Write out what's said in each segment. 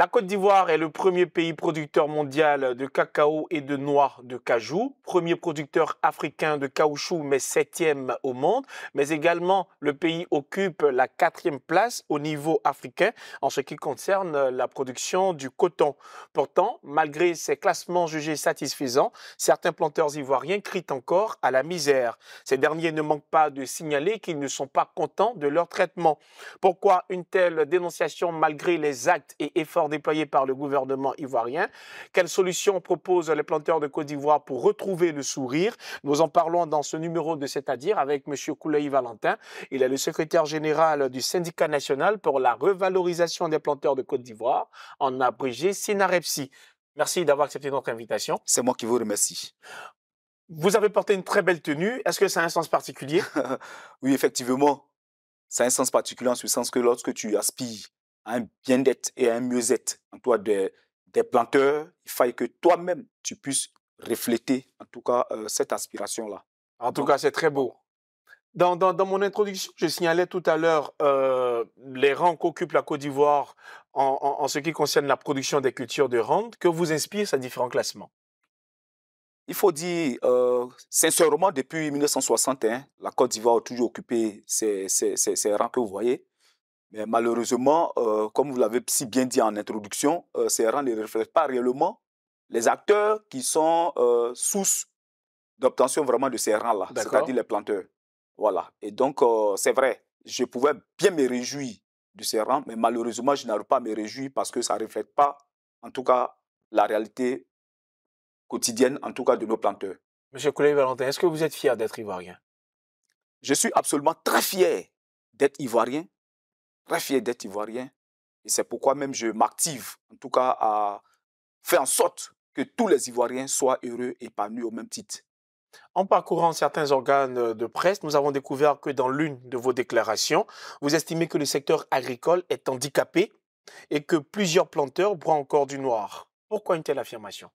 La Côte d'Ivoire est le premier pays producteur mondial de cacao et de noix de cajou, premier producteur africain de caoutchouc, mais septième au monde. Mais également, le pays occupe la quatrième place au niveau africain en ce qui concerne la production du coton. Pourtant, malgré ces classements jugés satisfaisants, certains planteurs ivoiriens crient encore à la misère. Ces derniers ne manquent pas de signaler qu'ils ne sont pas contents de leur traitement. Pourquoi une telle dénonciation malgré les actes et efforts déployé par le gouvernement ivoirien. Quelles solutions proposent les planteurs de Côte d'Ivoire pour retrouver le sourire Nous en parlons dans ce numéro de C'est-à-dire avec M. Koulaï Valentin. Il est le secrétaire général du syndicat national pour la revalorisation des planteurs de Côte d'Ivoire, en abrégé SINAREPSI. Merci d'avoir accepté notre invitation. C'est moi qui vous remercie. Vous avez porté une très belle tenue. Est-ce que ça a un sens particulier Oui, effectivement. Ça a un sens particulier en ce sens que lorsque tu aspires un bien-être et un mieux-être en toi des, des planteurs, il faille que toi-même, tu puisses refléter en tout cas euh, cette aspiration-là. En tout cas, c'est très beau. Dans, dans, mon introduction, je signalais tout à l'heure euh, les rangs qu'occupe la Côte d'Ivoire en, en, ce qui concerne la production des cultures de rente. Que vous inspire ces différents classements Il faut dire, euh, sincèrement, depuis 1961, la Côte d'Ivoire a toujours occupé ces, ces, ces rangs que vous voyez. Mais malheureusement, euh, comme vous l'avez si bien dit en introduction, euh, ces rangs ne reflètent pas réellement les acteurs qui sont euh, d'obtention vraiment de ces rangs-là, c'est-à-dire les planteurs. Voilà. Et donc, euh, c'est vrai, je pouvais bien me réjouir de ces rangs, mais malheureusement, je n'arrive pas à me réjouir parce que ça ne reflète pas, en tout cas, la réalité quotidienne, en tout cas, de nos planteurs. Monsieur Coulé Valentin, est-ce que vous êtes fier d'être ivoirien Je suis absolument très fier d'être ivoirien très fier d'être ivoirien. Et c'est pourquoi même je m'active, en tout cas, à faire en sorte que tous les Ivoiriens soient heureux et épanouis au même titre. En parcourant certains organes euh, de presse, nous avons découvert que dans l'une de vos déclarations, vous estimez que le secteur agricole est handicapé et que plusieurs planteurs broient encore du noir. Pourquoi une telle affirmation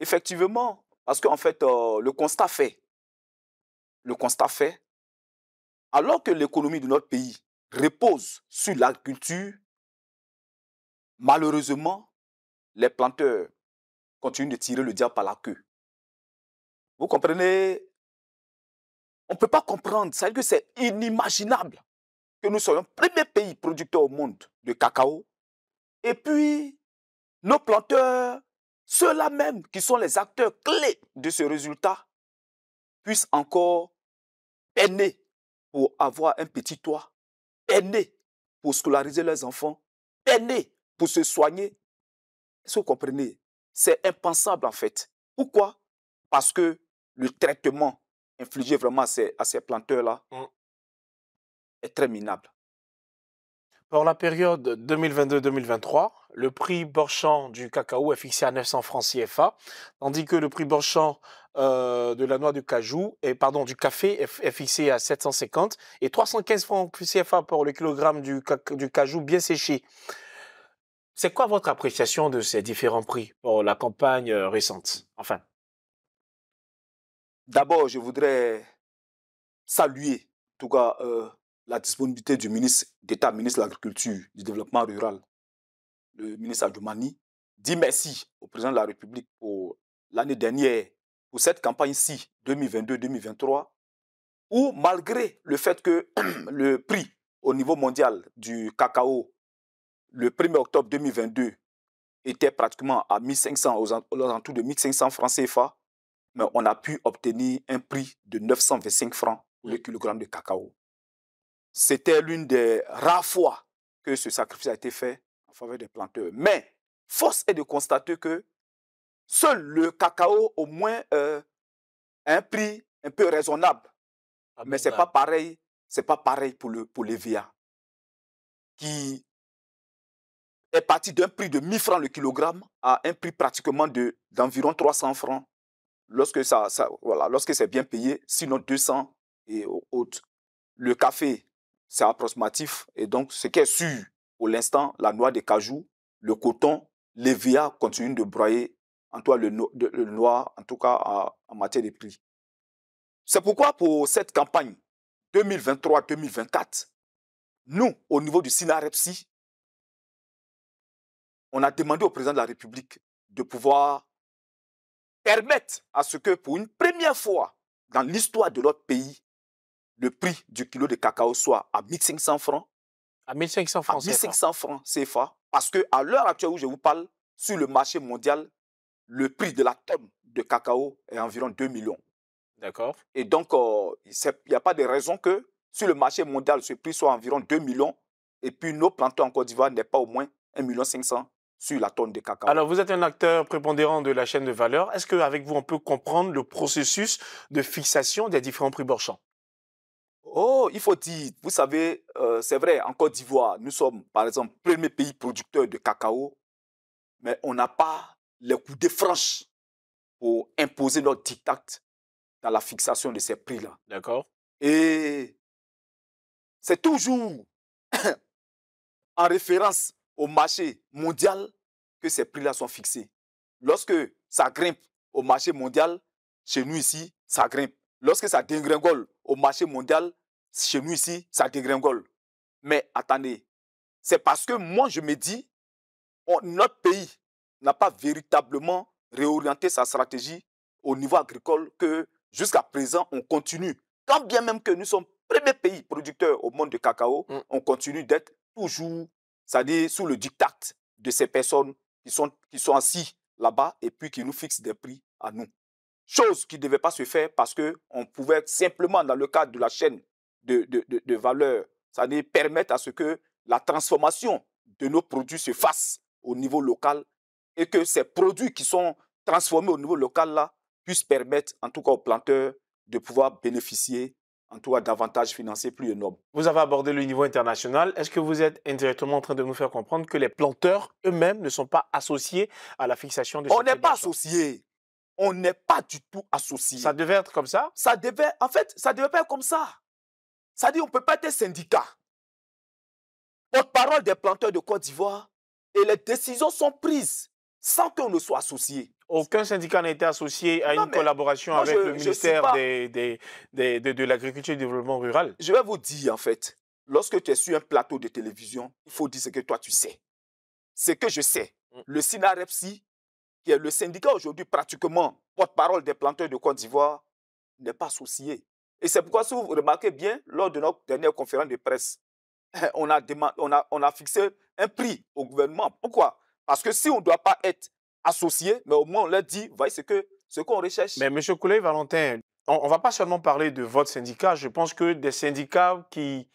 Effectivement, parce qu'en fait, euh, le constat fait, le constat fait, alors que l'économie de notre pays repose sur l'agriculture, malheureusement, les planteurs continuent de tirer le diable par la queue. Vous comprenez On ne peut pas comprendre, cest que c'est inimaginable que nous soyons le premier pays producteur au monde de cacao. Et puis, nos planteurs, ceux-là même qui sont les acteurs clés de ce résultat, puissent encore peiner pour avoir un petit toit peiner pour scolariser leurs enfants, peiner pour se soigner. Est-ce que vous comprenez C'est impensable en fait. Pourquoi Parce que le traitement infligé vraiment à ces, planteurs-là hum. est très minable. Pour la période 2022-2023, le prix borchant du cacao est fixé à 900 francs CFA, tandis que le prix borchant euh, de la noix du cajou et pardon du café est, fixé à 750 et 315 francs CFA pour le kilogramme du, cajou bien séché. C'est quoi votre appréciation de ces différents prix pour la campagne euh, récente Enfin. D'abord, je voudrais saluer, en tout cas, euh, la disponibilité du ministre d'État, ministre de l'Agriculture, du Développement rural, le ministre Adjoumani, dit merci au président de la République pour l'année dernière, pour cette campagne-ci, 2022-2023, où malgré le fait que le prix au niveau mondial du cacao, le 1er octobre 2022, était pratiquement à 1500, aux alentours de 1500 francs CFA, mais on a pu obtenir un prix de 925 francs pour le kilogramme de cacao c'était l'une des rares fois que ce sacrifice a été fait en faveur des planteurs. Mais force est de constater que seul le cacao, au moins, euh, un prix un peu raisonnable. Mais c'est pas pareil. C'est pas pareil pour le pour l'EVA, qui est parti d'un prix de 1000 francs le kilogramme à un prix pratiquement de d'environ 300 francs lorsque ça, lorsque c'est bien payé, sinon 200 et autres. Le café c'est approximatif. Et donc, ce qui est sûr, pour l'instant, la noix de cajou, le coton, l'EVA continue de broyer en tout le, noir, en tout cas en matière de prix. C'est pourquoi pour cette campagne 2023-2024, nous, au niveau du SINAREPSI, on a demandé au président de la République de pouvoir permettre à ce que, pour une première fois dans l'histoire de notre pays, le prix du kilo de cacao soit à 1500 francs. À 1500 francs. À 1500 francs CFA. Parce qu'à l'heure actuelle où je vous parle, sur le marché mondial, le prix de la tonne de cacao est environ 2 millions. D'accord. Et donc, euh, il n'y a pas de raison que sur le marché mondial, ce prix soit environ 2 millions. Et puis, nos plantons en Côte d'Ivoire n'est pas au moins 1 million 000 sur la tonne de cacao. Alors, vous êtes un acteur prépondérant de la chaîne de valeur. Est-ce qu'avec vous, on peut comprendre le processus de fixation des différents prix borchants Oh, il faut dire, vous savez, euh, c'est vrai, en Côte d'Ivoire, nous sommes, par exemple, premier pays producteur de cacao, mais on n'a pas les coups de franche pour imposer notre diktat dans la fixation de ces prix-là. D'accord. Et c'est toujours en référence au marché mondial que ces prix-là sont fixés. Lorsque ça grimpe au marché mondial, chez nous ici, ça grimpe. Lorsque ça dégringole au marché mondial, chez nous ici, ça dégringole. Mais attendez, c'est parce que moi, je me dis, notre pays n'a pas véritablement réorienté sa stratégie au niveau agricole que jusqu'à présent, on continue. Quand bien même que nous sommes premier pays producteur au monde de cacao, mm. on continue d'être toujours, c'est-à-dire sous le diktat de ces personnes qui sont, qui sont assis là-bas et puis qui nous fixent des prix à nous. Chose qui ne devait pas se faire parce qu'on pouvait simplement, dans le cadre de la chaîne de, de, de, de valeur, ça nous permettre à ce que la transformation de nos produits se fasse au niveau local et que ces produits qui sont transformés au niveau local là puissent permettre en tout cas aux planteurs de pouvoir bénéficier en tout cas d'avantages financiers plus énormes. Vous avez abordé le niveau international. Est-ce que vous êtes indirectement en train de nous faire comprendre que les planteurs eux-mêmes ne sont pas associés à la fixation de On n'est pas associés. On n'est pas du tout associés. Ça devait être comme ça Ça devait, en fait, ça devait pas être comme ça. Ça dit, on ne peut pas être syndicat. Porte-parole des planteurs de Côte d'Ivoire et les décisions sont prises sans qu'on ne soit associé. Aucun syndicat n'a été associé à une collaboration avec le ministère de, l'Agriculture et du Développement Rural. Je vais vous dire, en fait, lorsque tu es sur un plateau de télévision, il faut dire ce que toi tu sais. Ce que je sais, mm. le SINAREPSI, qui est le syndicat aujourd'hui pratiquement porte-parole des planteurs de Côte d'Ivoire, n'est pas associé et c'est pourquoi, si vous remarquez bien, lors de notre dernière conférence de presse, on a, on a, on a fixé un prix au gouvernement. Pourquoi Parce que si on ne doit pas être associé, mais au moins on leur dit, voyez ce qu'on ce qu'on recherche. Mais M. Coulet, Valentin, on ne va pas seulement parler de votre syndicat. Je pense que des syndicats qui,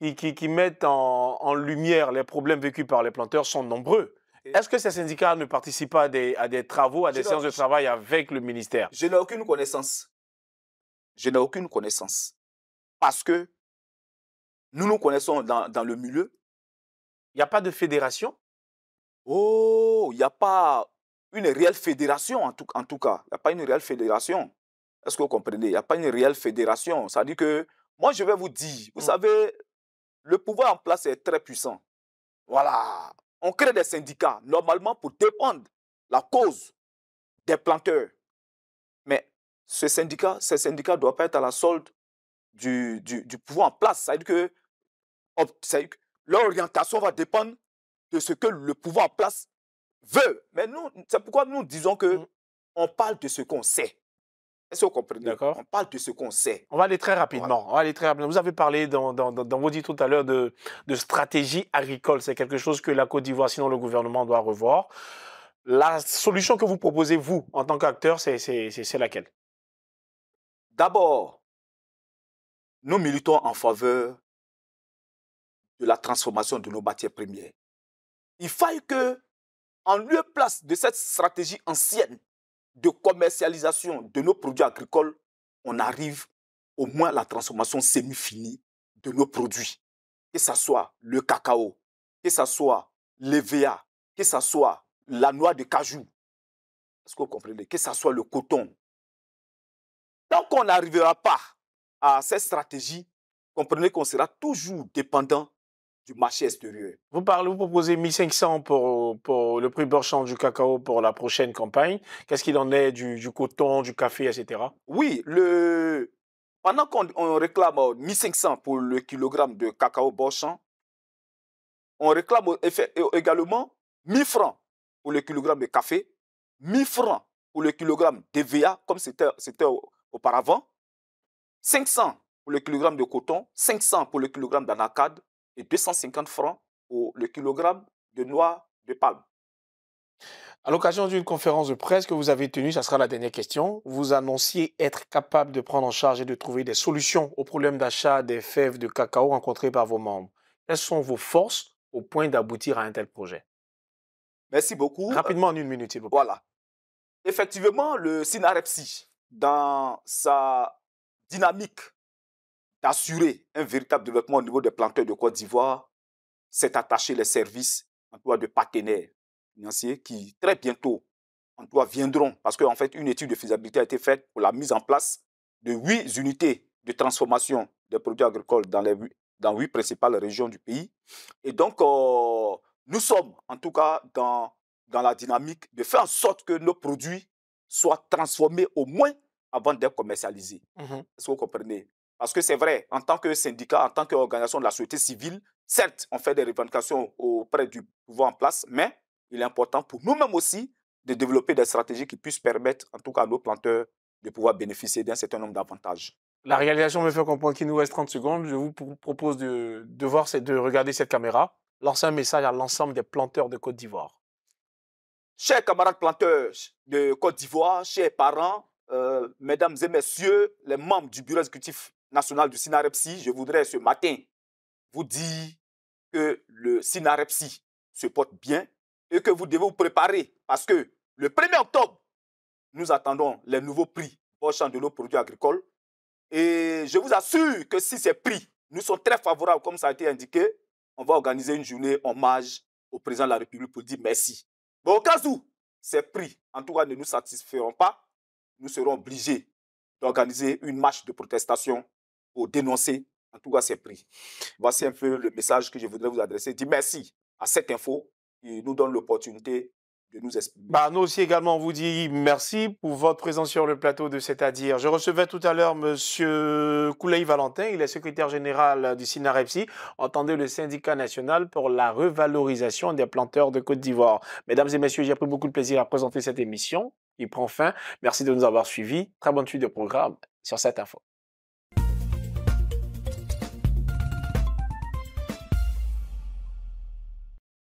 qui, mettent en, lumière les problèmes vécus par les planteurs sont nombreux. Est-ce que ces syndicats ne participent pas des, à des travaux, à des séances de travail avec le ministère Je n'ai aucune connaissance je n'ai aucune connaissance. Parce que nous nous connaissons dans, le milieu. Il n'y a pas de fédération. Oh, il n'y a pas une réelle fédération, en tout, en tout cas. Il n'y a pas une réelle fédération. Est-ce que vous comprenez Il n'y a pas une réelle fédération. Ça dire que, moi, je vais vous dire, vous mm. savez, le pouvoir en place est très puissant. Voilà. On crée des syndicats, normalement, pour défendre la cause des planteurs ce syndicat, ces syndicats ne pas être à la solde du, du, pouvoir en place. C'est-à-dire que leur orientation va dépendre de ce que le pouvoir en place veut. Mais nous, c'est pourquoi nous disons que mm. on parle de ce qu'on sait. Est-ce que vous comprenez D'accord. On parle de ce qu'on sait. On va aller très rapidement. On aller très rapidement. Vous avez parlé dans, dans, dans vos dits tout à l'heure de, de stratégie agricole. C'est quelque chose que la Côte d'Ivoire, sinon le gouvernement doit revoir. La solution que vous proposez, vous, en tant qu'acteur, c'est laquelle D'abord, nous militons en faveur de la transformation de nos matières premières. Il faille que, en lieu place de cette stratégie ancienne de commercialisation de nos produits agricoles, on arrive au moins à la transformation semi-finie de nos produits. Que ce soit le cacao, que ce soit l'EVA, que ce soit la noix de cajou. Est-ce que vous comprenez Que ce soit le coton, Tant qu'on n'arrivera pas à cette stratégie, comprenez qu'on sera toujours dépendant du marché extérieur. Vous parlez, proposez 1500 pour, pour le prix borchand du cacao pour la prochaine campagne. Qu'est-ce qu'il en est du, coton, du café, etc. Oui, le... pendant qu'on réclame 1500 pour le kilogramme de cacao borchamp, on réclame également 1000 francs pour le kilogramme de café, 1000 francs pour le kilogramme d'EVA, comme c'était auparavant, 500 pour le kilogramme de coton, 500 pour le kilogramme d'anacade et 250 francs pour le kilogramme de noix de palme. À l'occasion d'une conférence de presse que vous avez tenue, ça sera la dernière question, vous annonciez être capable de prendre en charge et de trouver des solutions au problèmes d'achat des fèves de cacao rencontrées par vos membres. Quelles sont vos forces au point d'aboutir à un tel projet Merci beaucoup. Euh, Rapidement, en une minute, s'il vous plaît. Voilà. Effectivement, le Synarepsi, dans sa dynamique d'assurer un véritable développement au niveau des planteurs de Côte d'Ivoire, s'est attaché les services emploi de partenaires financiers qui très bientôt emplois viendront parce qu'en fait une étude de faisabilité a été faite pour la mise en place de huit unités de transformation des produits agricoles dans les dans huit principales régions du pays et donc euh, nous sommes en tout cas dans dans la dynamique de faire en sorte que nos produits soit transformé au moins avant d'être commercialisés. Mmh Est-ce que vous comprenez Parce que c'est vrai, en tant que syndicat, en tant qu'organisation de la société civile, certes, on fait des revendications auprès du pouvoir en place, mais il est important pour nous-mêmes aussi de développer des stratégies qui puissent permettre, en tout cas, à nos planteurs de pouvoir bénéficier d'un certain nombre d'avantages. La réalisation me fait comprendre qu'il nous reste 30 secondes. Je vous propose de, de, voir, de regarder cette caméra, lancer un message à l'ensemble des planteurs de Côte d'Ivoire. Chers camarades planteurs de Côte d'Ivoire, chers parents, euh, mesdames et messieurs, les membres du bureau exécutif national du SINAREPSI, je voudrais ce matin vous dire que le SINAREPSI se porte bien et que vous devez vous préparer parce que le 1er octobre, nous attendons les nouveaux prix au champ de nos produits agricoles. Et je vous assure que si ces prix nous sont très favorables, comme ça a été indiqué, on va organiser une journée hommage au président de la République pour dire merci. Bon, au cas où ces prix, en tout cas, ne nous satisferont pas, nous serons obligés d'organiser une marche de protestation pour dénoncer, en tout cas, ces prix. Voici un peu le message que je voudrais vous adresser. Dis merci à cette info qui nous donne l'opportunité nous Bah, nous aussi également, on vous dit merci pour votre présence sur le plateau de C'est-à-dire. Je recevais tout à l'heure M. Koulaï Valentin, il est secrétaire général du SINAREPSI, entendez le syndicat national pour la revalorisation des planteurs de Côte d'Ivoire. Mesdames et messieurs, j'ai pris beaucoup de plaisir à présenter cette émission. Il prend fin. Merci de nous avoir suivis. Très bonne suite de programme sur cette info.